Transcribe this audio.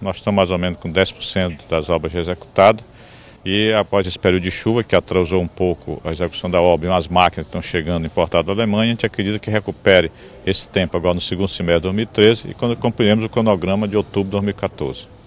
nós estamos mais ou menos com 10% das obras já executadas. E após esse período de chuva, que atrasou um pouco a execução da obra e umas máquinas que estão chegando importadas da Alemanha, a gente acredita que recupere esse tempo agora no segundo semestre de 2013 e quando cumprimos o cronograma de outubro de 2014.